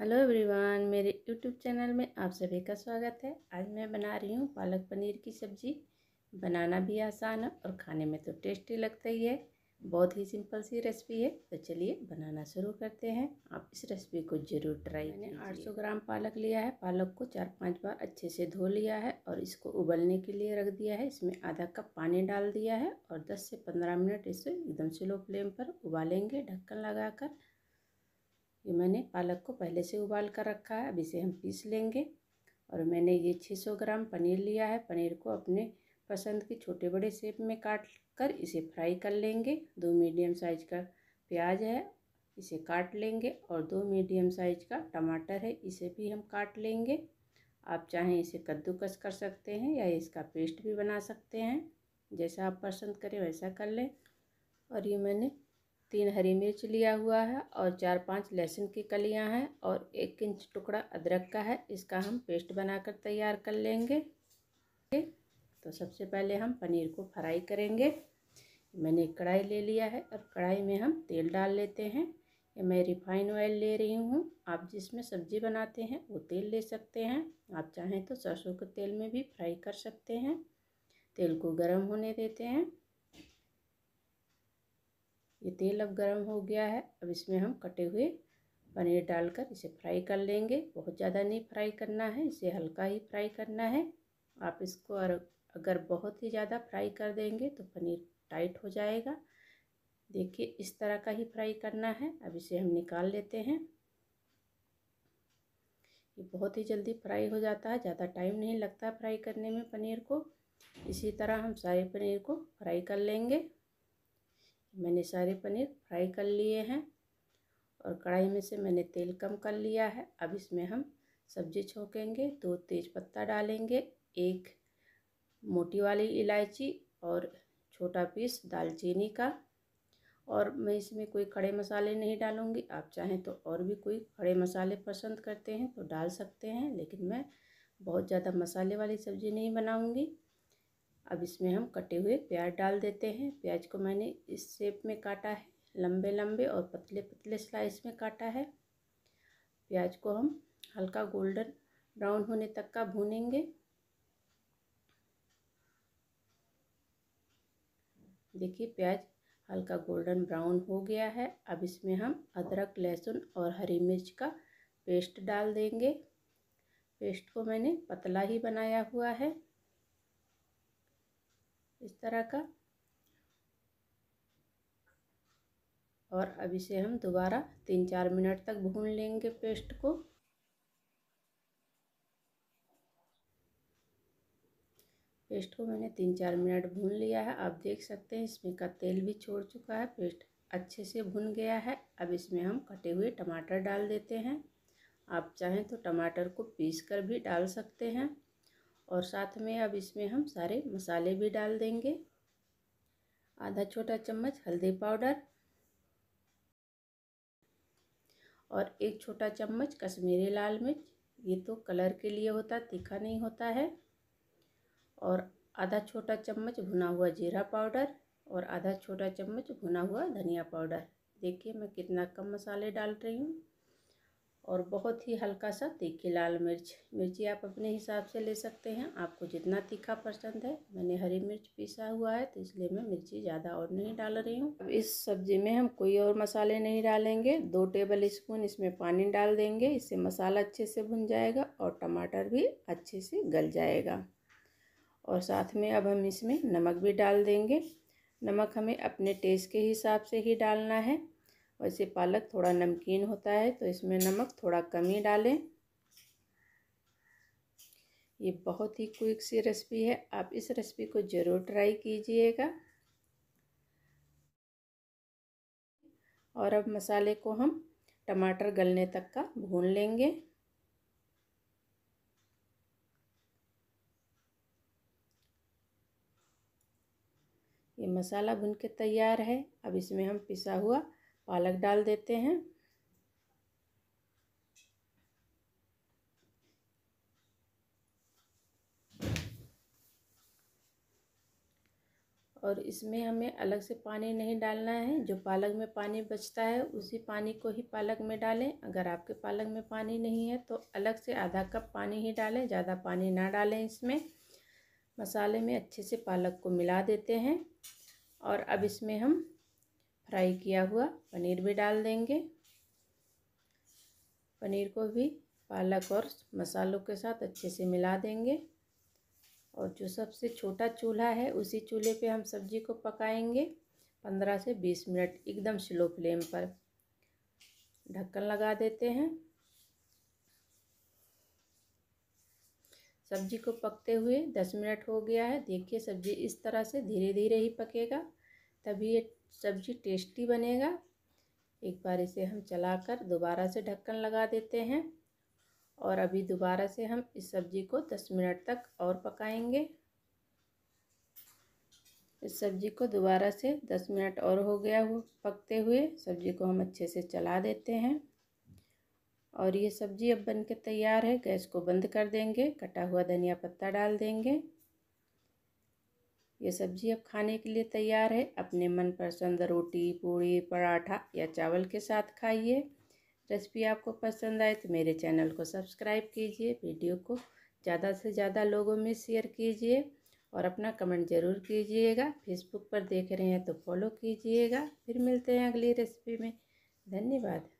hello everyone मेरे YouTube channel में आप सभी का स्वागत है आज मैं बना रही हूँ पालक पनीर की सब्ज़ी बनाना भी आसान है और खाने में तो टेस्टी लगता ही है बहुत ही सिंपल सी रेसिपी है तो चलिए बनाना शुरू करते हैं आप इस रेसिपी को ज़रूर ट्राई मैंने 800 ग्राम पालक लिया है पालक को चार पाँच बार अच्छे से धो लिया है और इसको उबलने के लिए रख दिया है इसमें आधा कप पानी डाल दिया है और दस से पंद्रह मिनट इसे एकदम स्लो फ्लेम पर उबालेंगे ढक्कन लगा ये मैंने पालक को पहले से उबाल कर रखा है अब इसे हम पीस लेंगे और मैंने ये 600 ग्राम पनीर लिया है पनीर को अपने पसंद के छोटे बड़े शेप में काट कर इसे फ्राई कर लेंगे दो मीडियम साइज का प्याज है इसे काट लेंगे और दो मीडियम साइज का टमाटर है इसे भी हम काट लेंगे आप चाहें इसे कद्दूकस कर सकते हैं या इसका पेस्ट भी बना सकते हैं जैसा आप पसंद करें वैसा कर लें और ये मैंने तीन हरी मिर्च लिया हुआ है और चार पांच लहसुन की कलियां हैं और एक इंच टुकड़ा अदरक का है इसका हम पेस्ट बनाकर तैयार कर लेंगे तो सबसे पहले हम पनीर को फ्राई करेंगे मैंने कढ़ाई ले लिया है और कढ़ाई में हम तेल डाल लेते हैं ये मैं रिफाइन ऑयल ले रही हूँ आप जिसमें सब्जी बनाते हैं वो तेल ले सकते हैं आप चाहें तो सरसों के तेल में भी फ्राई कर सकते हैं तेल को गर्म होने देते हैं ये तेल अब गर्म हो गया है अब इसमें हम कटे हुए पनीर डालकर इसे फ्राई कर लेंगे बहुत ज़्यादा नहीं फ्राई करना है इसे हल्का ही फ्राई करना है आप इसको अगर बहुत ही ज़्यादा फ्राई कर देंगे तो पनीर टाइट हो जाएगा देखिए इस तरह का ही फ्राई करना है अब इसे हम निकाल लेते हैं ये बहुत ही जल्दी फ्राई हो जाता है ज़्यादा टाइम नहीं लगता फ्राई करने में पनीर को इसी तरह हम सारे पनीर को फ्राई कर लेंगे मैंने सारे पनीर फ्राई कर लिए हैं और कढ़ाई में से मैंने तेल कम कर लिया है अब इसमें हम सब्जी छोंकेंगे दो तेज पत्ता डालेंगे एक मोटी वाली इलायची और छोटा पीस दालचीनी का और मैं इसमें कोई खड़े मसाले नहीं डालूँगी आप चाहें तो और भी कोई खड़े मसाले पसंद करते हैं तो डाल सकते हैं लेकिन मैं बहुत ज़्यादा मसाले वाली सब्ज़ी नहीं बनाऊँगी अब इसमें हम कटे हुए प्याज डाल देते हैं प्याज को मैंने इस शेप में काटा है लंबे लंबे और पतले पतले स्लाइस में काटा है प्याज को हम हल्का गोल्डन ब्राउन होने तक का भूनेंगे देखिए प्याज हल्का गोल्डन ब्राउन हो गया है अब इसमें हम अदरक लहसुन और हरी मिर्च का पेस्ट डाल देंगे पेस्ट को मैंने पतला ही बनाया हुआ है इस तरह का और अब इसे हम दोबारा तीन चार मिनट तक भून लेंगे पेस्ट को पेस्ट को मैंने तीन चार मिनट भून लिया है आप देख सकते हैं इसमें का तेल भी छोड़ चुका है पेस्ट अच्छे से भुन गया है अब इसमें हम कटे हुए टमाटर डाल देते हैं आप चाहें तो टमाटर को पीस कर भी डाल सकते हैं और साथ में अब इसमें हम सारे मसाले भी डाल देंगे आधा छोटा चम्मच हल्दी पाउडर और एक छोटा चम्मच कश्मीरी लाल मिर्च ये तो कलर के लिए होता तीखा नहीं होता है और आधा छोटा चम्मच भुना हुआ जीरा पाउडर और आधा छोटा चम्मच भुना हुआ धनिया पाउडर देखिए मैं कितना कम मसाले डाल रही हूँ और बहुत ही हल्का सा तीखी लाल मिर्च मिर्ची आप अपने हिसाब से ले सकते हैं आपको जितना तीखा पसंद है मैंने हरी मिर्च पीसा हुआ है तो इसलिए मैं मिर्ची ज़्यादा और नहीं डाल रही हूँ अब इस सब्ज़ी में हम कोई और मसाले नहीं डालेंगे दो टेबल स्पून इसमें पानी डाल देंगे इससे मसाला अच्छे से भुन जाएगा और टमाटर भी अच्छे से गल जाएगा और साथ में अब हम इसमें नमक भी डाल देंगे नमक हमें अपने टेस्ट के हिसाब से ही डालना है वैसे पालक थोड़ा नमकीन होता है तो इसमें नमक थोड़ा कम ही डालें ये बहुत ही क्विक सी रेसिपी है आप इस रेसिपी को ज़रूर ट्राई कीजिएगा और अब मसाले को हम टमाटर गलने तक का भून लेंगे ये मसाला भून के तैयार है अब इसमें हम पिसा हुआ पालक डाल देते हैं और इसमें हमें अलग से पानी नहीं डालना है जो पालक में पानी बचता है उसी पानी को ही पालक में डालें अगर आपके पालक में पानी नहीं है तो अलग से आधा कप पानी ही डालें ज़्यादा पानी ना डालें इसमें मसाले में अच्छे से पालक को मिला देते हैं और अब इसमें हम फ्राई किया हुआ पनीर भी डाल देंगे पनीर को भी पालक और मसालों के साथ अच्छे से मिला देंगे और जो सबसे छोटा चूल्हा है उसी चूल्हे पे हम सब्जी को पकाएंगे पंद्रह से बीस मिनट एकदम स्लो फ्लेम पर ढक्कन लगा देते हैं सब्जी को पकते हुए दस मिनट हो गया है देखिए सब्जी इस तरह से धीरे धीरे ही पकेगा तभी ये सब्जी टेस्टी बनेगा एक बार इसे हम चलाकर दोबारा से ढक्कन लगा देते हैं और अभी दोबारा से हम इस सब्ज़ी को दस मिनट तक और पकाएंगे इस सब्ज़ी को दोबारा से दस मिनट और हो गया हो पकते हुए सब्ज़ी को हम अच्छे से चला देते हैं और ये सब्ज़ी अब बन के तैयार है गैस को बंद कर देंगे कटा हुआ धनिया पत्ता डाल देंगे ये सब्जी अब खाने के लिए तैयार है अपने मनपसंद रोटी पूड़ी पराठा या चावल के साथ खाइए रेसिपी आपको पसंद आए तो मेरे चैनल को सब्सक्राइब कीजिए वीडियो को ज़्यादा से ज़्यादा लोगों में शेयर कीजिए और अपना कमेंट ज़रूर कीजिएगा फेसबुक पर देख रहे हैं तो फॉलो कीजिएगा फिर मिलते हैं अगली रेसिपी में धन्यवाद